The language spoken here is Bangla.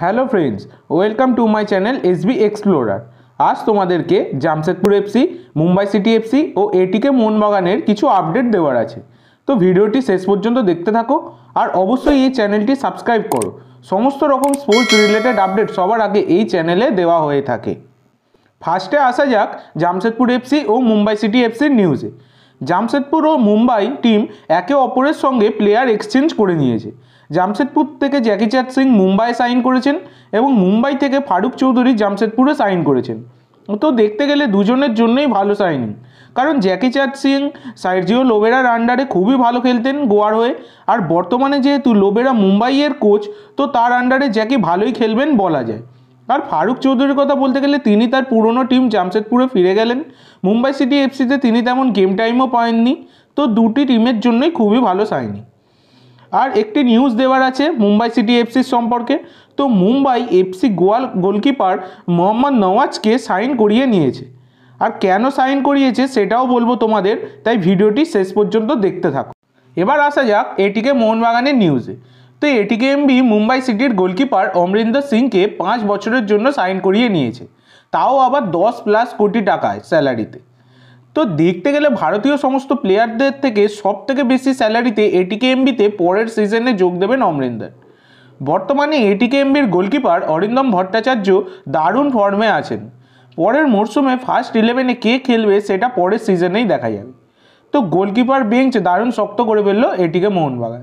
hello friends welcome to my channel S B explorer আজ তোমাদেরকে Jamshedpur FC Mumbai city FC ও এটিকে মোহনবাগানের কিছু আপডেট দেওয়ার আছে তো ভিডিওটি শেষ পর্যন্ত দেখতে থাকো আর অবশ্যই এই চ্যানেলটি সাবস্ক্রাইব করো সমস্ত রকম স্পোর্টস রিলেটেড আপডেট সবার আগে এই চ্যানেলে দেওয়া হয়ে থাকে ফার্স্টে আসা যাক জামশেদপুর এফসি ও মুম্বাই সিটি এফসির নিউজে জামশেদপুর ও মুম্বাই টিম একে অপরের সঙ্গে প্লেয়ার এক্সচেঞ্জ করে নিয়েছে জামশেদপুর থেকে জ্যাকি সিং মুম্বাই সাইন করেছেন এবং মুম্বাই থেকে ফারুক চৌধুরী জামশেদপুরে সাইন করেছেন তো দেখতে গেলে দুজনের জন্যই ভালো সাইনিং কারণ জ্যাকি চ্যাট সিং সাইরজিও লোবেরার আন্ডারে খুবই ভালো খেলতেন গোয়ার হয়ে আর বর্তমানে যেহেতু লোবেরা মুম্বাইয়ের কোচ তো তার আন্ডারে জ্যাকি ভালোই খেলবেন বলা যায় আর ফারুক চৌধুরীর কথা বলতে গেলে তিনি তার পুরনো টিম জামশেদপুরে ফিরে গেলেন মুম্বাই সিটি এফসিতে তিনি তেমন গেম টাইমও পাননি তো দুটি টিমের জন্যই খুবই ভালো সাইনিং আর একটি নিউজ দেওয়ার আছে মুম্বাই সিটি এফসির সম্পর্কে তো মুম্বাই এফসি গোয়াল গোলকিপার মোহাম্মদ নওয়াজকে সাইন করিয়ে নিয়েছে আর কেন সাইন করিয়েছে সেটাও বলবো তোমাদের তাই ভিডিওটি শেষ পর্যন্ত দেখতে থাকো এবার আসা যাক এটিকে মোহনবাগানের নিউজে তো এটিকে এমবি মুম্বাই সিটির গোলকিপার অমরিন্দর সিংকে পাঁচ বছরের জন্য সাইন করিয়ে নিয়েছে তাও আবার দশ প্লাস কোটি টাকায় স্যালারিতে তো দেখতে গেলে ভারতীয় সমস্ত প্লেয়ারদের থেকে সব থেকে বেশি স্যালারিতে এটিকে এমবিতে পরের সিজনে যোগ দেবেন অমরিন্দর বর্তমানে এটিকে এমবির গোলকিপার অরিন্দম ভট্টাচার্য দারুণ ফর্মে আছেন পরের মরশুমে ফার্স্ট ইলেভেনে কে খেলবে সেটা পরের সিজনেই দেখা যাবে তো গোলকিপার বেঞ্চ দারুণ শক্ত করে ফেললো এটিকে মোহনবাগান